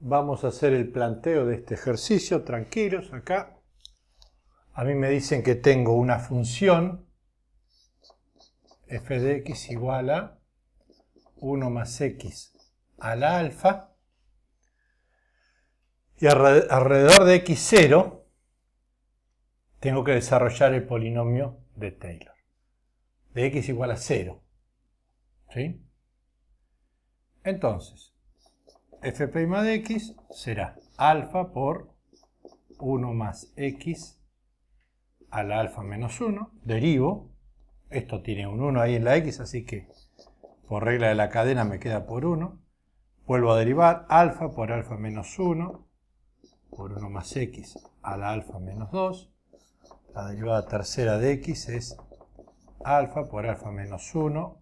Vamos a hacer el planteo de este ejercicio, tranquilos, acá. A mí me dicen que tengo una función f de x igual a 1 más x a la alfa. Y alrededor de x0 tengo que desarrollar el polinomio de Taylor. De x igual a 0. ¿Sí? Entonces, f' de x será alfa por 1 más x a la alfa menos 1, derivo, esto tiene un 1 ahí en la x, así que por regla de la cadena me queda por 1, vuelvo a derivar alfa por alfa menos 1, por 1 más x a la alfa menos 2, la derivada tercera de x es alfa por alfa menos 1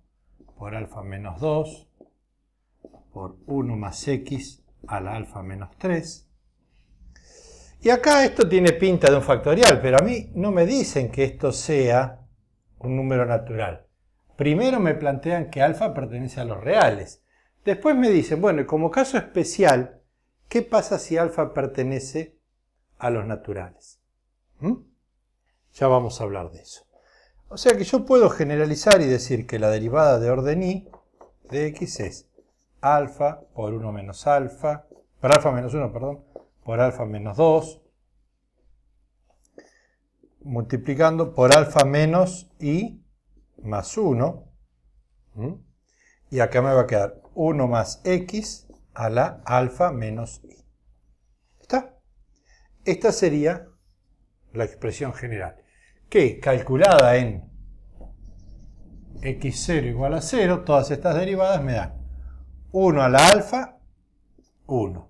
por alfa menos 2 por 1 más x la alfa menos 3. Y acá esto tiene pinta de un factorial, pero a mí no me dicen que esto sea un número natural. Primero me plantean que alfa pertenece a los reales. Después me dicen, bueno, y como caso especial, ¿qué pasa si alfa pertenece a los naturales? ¿Mm? Ya vamos a hablar de eso. O sea que yo puedo generalizar y decir que la derivada de orden i de x es alfa por 1 menos alfa, por alfa menos 1, perdón, por alfa menos 2, multiplicando por alfa menos i más 1, y acá me va a quedar 1 más x a la alfa menos i. ¿Está? Esta sería la expresión general, que calculada en x0 igual a 0, todas estas derivadas me dan 1 a la alfa, 1.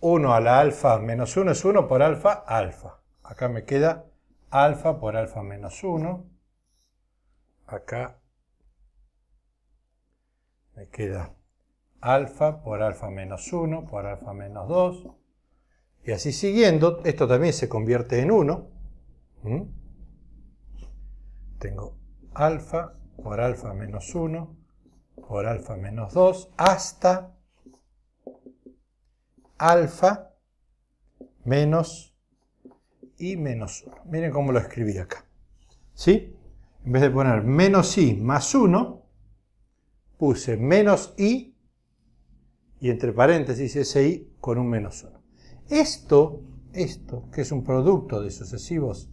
1 a la alfa menos 1 es 1 por alfa, alfa. Acá me queda alfa por alfa menos 1. Acá me queda alfa por alfa menos 1 por alfa menos 2. Y así siguiendo, esto también se convierte en 1. ¿Mm? Tengo alfa por alfa menos 1 por alfa menos 2 hasta alfa menos y menos 1. Miren cómo lo escribí acá. ¿Sí? En vez de poner menos i más 1, puse menos i y entre paréntesis ese i con un menos 1. Esto, esto, que es un producto de sucesivos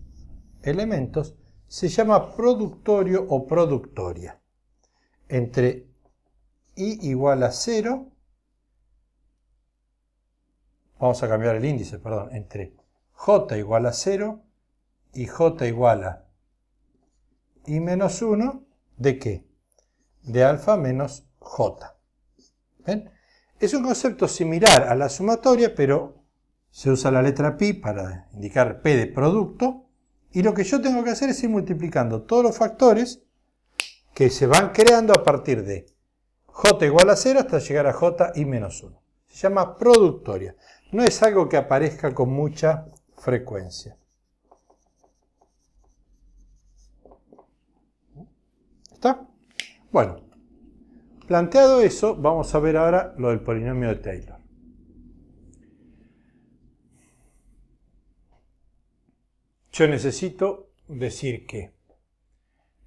elementos, se llama productorio o productoria entre y igual a 0. Vamos a cambiar el índice, perdón, entre j igual a 0 y j igual a y menos 1, ¿de qué? De alfa menos j. Es un concepto similar a la sumatoria, pero se usa la letra pi para indicar p de producto, y lo que yo tengo que hacer es ir multiplicando todos los factores que se van creando a partir de j igual a 0 hasta llegar a j y menos 1. Se llama productoria. No es algo que aparezca con mucha frecuencia. ¿Está? Bueno, planteado eso, vamos a ver ahora lo del polinomio de Taylor. Yo necesito decir que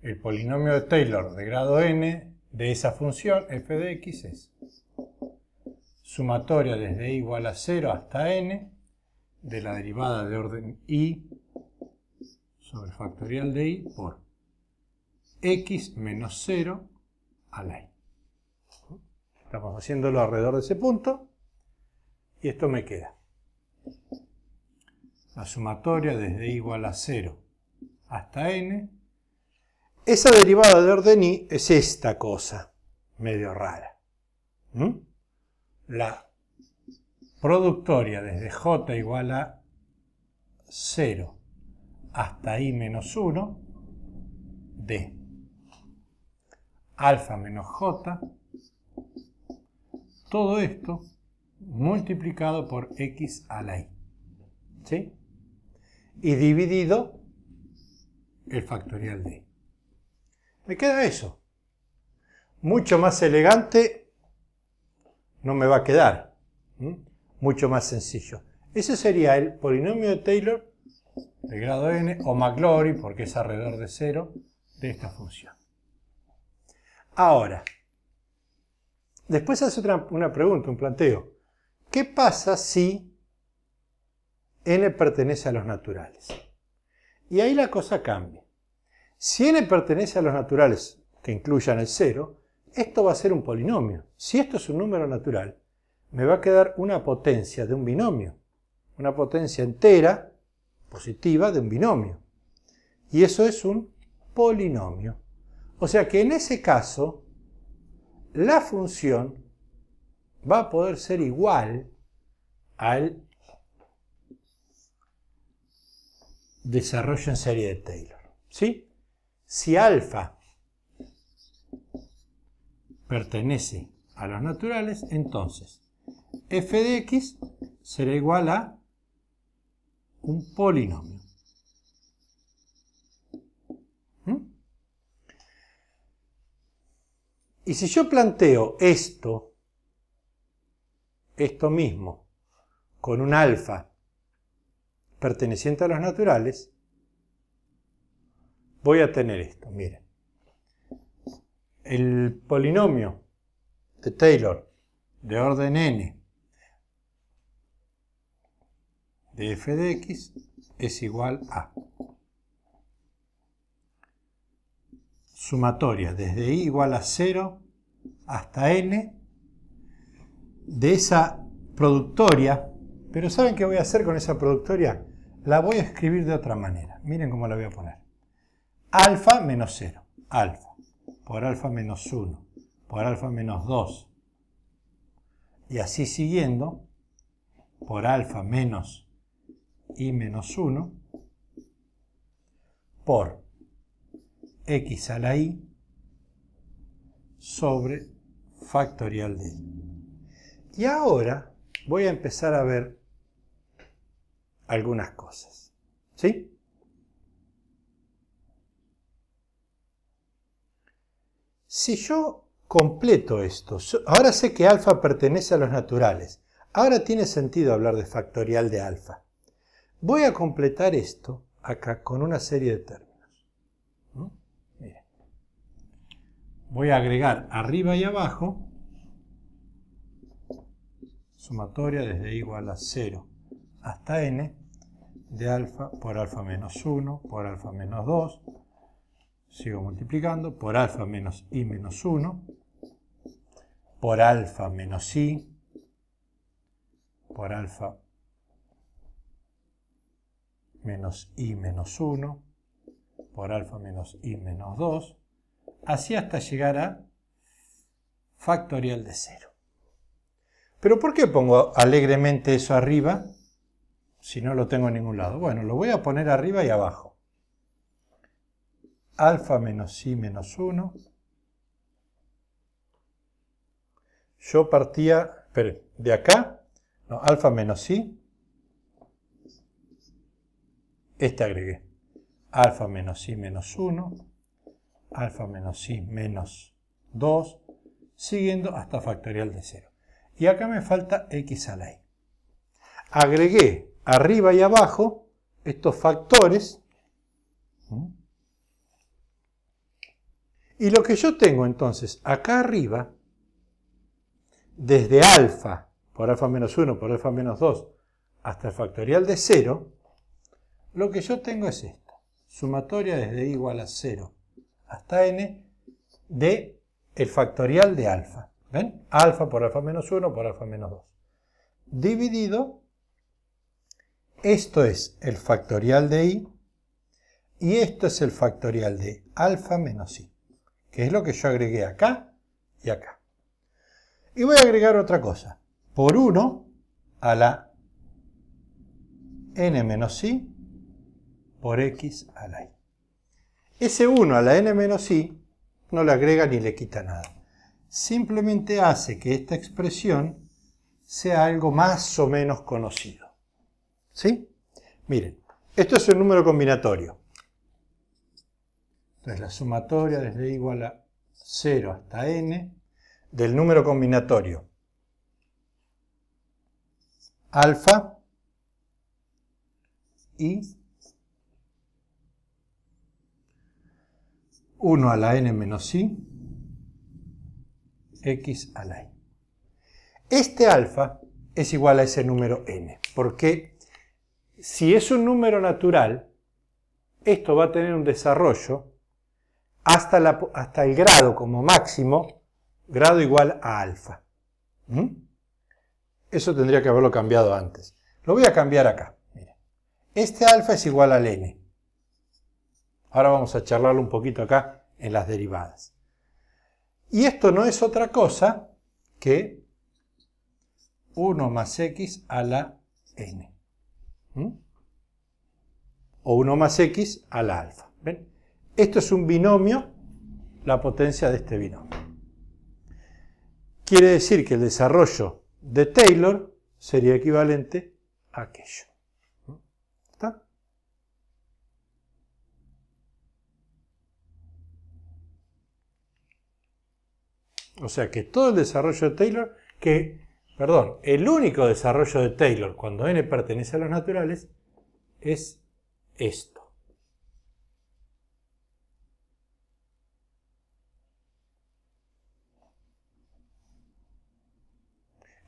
el polinomio de Taylor de grado n de esa función f de x es sumatoria desde i igual a 0 hasta n de la derivada de orden i sobre factorial de i por x menos 0 a la i. Estamos haciéndolo alrededor de ese punto y esto me queda. La sumatoria desde i igual a 0 hasta n esa derivada de orden i es esta cosa, medio rara. La productoria desde j igual a 0 hasta i menos 1 de alfa menos j, todo esto multiplicado por x a la i. ¿Sí? Y dividido el factorial de i. Me queda eso. Mucho más elegante no me va a quedar. Mucho más sencillo. Ese sería el polinomio de Taylor de grado n o Maclaurin, porque es alrededor de cero de esta función. Ahora, después hace otra, una pregunta, un planteo. ¿Qué pasa si n pertenece a los naturales? Y ahí la cosa cambia. Si n pertenece a los naturales que incluyan el 0, esto va a ser un polinomio. Si esto es un número natural, me va a quedar una potencia de un binomio. Una potencia entera, positiva, de un binomio. Y eso es un polinomio. O sea que en ese caso, la función va a poder ser igual al desarrollo en serie de Taylor. ¿Sí? Si alfa pertenece a los naturales, entonces f de x será igual a un polinomio. ¿Mm? Y si yo planteo esto, esto mismo, con un alfa perteneciente a los naturales, voy a tener esto, miren. El polinomio de Taylor de orden n de f de x es igual a sumatoria desde i igual a 0 hasta n de esa productoria, pero ¿saben qué voy a hacer con esa productoria? La voy a escribir de otra manera. Miren cómo la voy a poner alfa menos 0, alfa, por alfa menos 1, por alfa menos 2, y así siguiendo, por alfa menos y menos 1, por x a la i sobre factorial de i. Y ahora voy a empezar a ver algunas cosas. ¿Sí? si yo completo esto, ahora sé que alfa pertenece a los naturales, ahora tiene sentido hablar de factorial de alfa. Voy a completar esto acá con una serie de términos. ¿Mm? Voy a agregar arriba y abajo sumatoria desde igual a 0 hasta n de alfa por alfa menos 1 por alfa menos 2 sigo multiplicando, por alfa menos i menos 1, por alfa menos i, por alfa menos i menos 1, por alfa menos i menos 2, así hasta llegar a factorial de 0. ¿Pero por qué pongo alegremente eso arriba si no lo tengo en ningún lado? Bueno, lo voy a poner arriba y abajo alfa menos i menos 1. Yo partía, de acá, no, alfa menos i, este agregué, alfa menos i menos 1, alfa menos i menos 2, siguiendo hasta factorial de 0. Y acá me falta x a la i. Agregué arriba y abajo estos factores, y lo que yo tengo entonces acá arriba, desde alfa por alfa menos 1 por alfa menos 2 hasta el factorial de 0, lo que yo tengo es esto. Sumatoria desde igual a 0 hasta n de el factorial de alfa. ¿Ven? Alfa por alfa menos 1 por alfa menos 2. Dividido, esto es el factorial de i y esto es el factorial de alfa menos i que es lo que yo agregué acá y acá. Y voy a agregar otra cosa. Por 1 a la n menos i por x a la i. Ese 1 a la n menos i no le agrega ni le quita nada. Simplemente hace que esta expresión sea algo más o menos conocido. ¿Sí? Miren, esto es un número combinatorio. Entonces la sumatoria desde igual a 0 hasta n del número combinatorio alfa y 1 a la n menos i, x a la i. Este alfa es igual a ese número n, porque si es un número natural, esto va a tener un desarrollo hasta, el grado como máximo, grado igual a alfa. ¿Mm? Eso tendría que haberlo cambiado antes. Lo voy a cambiar acá. Este alfa es igual al n. Ahora vamos a charlarlo un poquito acá en las derivadas. Y esto no es otra cosa que 1 más x a la n. ¿Mm? O 1 más x a la alfa. ¿Ven? Esto es un binomio, la potencia de este binomio. Quiere decir que el desarrollo de Taylor sería equivalente a aquello. ¿Está? O sea que todo el desarrollo de Taylor, que, perdón, el único desarrollo de Taylor cuando n pertenece a los naturales es esto.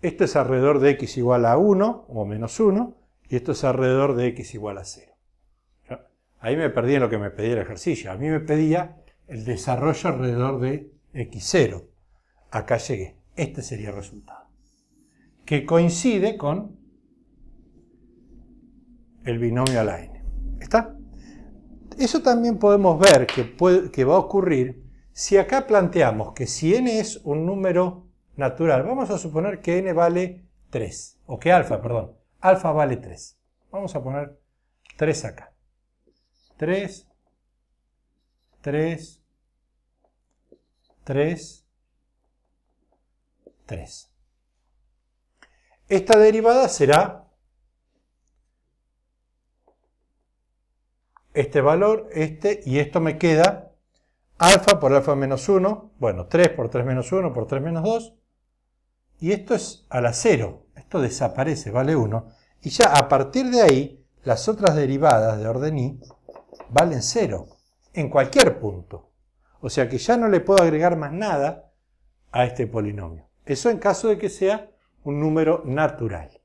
Esto es alrededor de x igual a 1 o menos 1 y esto es alrededor de x igual a 0. Ahí me perdí en lo que me pedía el ejercicio. A mí me pedía el desarrollo alrededor de x0. Acá llegué. Este sería el resultado. Que coincide con el binomio a la n. ¿Está? Eso también podemos ver que, puede, que va a ocurrir si acá planteamos que si n es un número natural. Vamos a suponer que n vale 3, o que alfa, perdón, alfa vale 3. Vamos a poner 3 acá. 3, 3, 3, 3. Esta derivada será este valor, este, y esto me queda alfa por alfa menos 1, bueno, 3 por 3 menos 1 por 3 menos 2, y esto es a la cero, esto desaparece, vale 1, y ya a partir de ahí las otras derivadas de orden i valen 0 en cualquier punto. O sea que ya no le puedo agregar más nada a este polinomio. Eso en caso de que sea un número natural.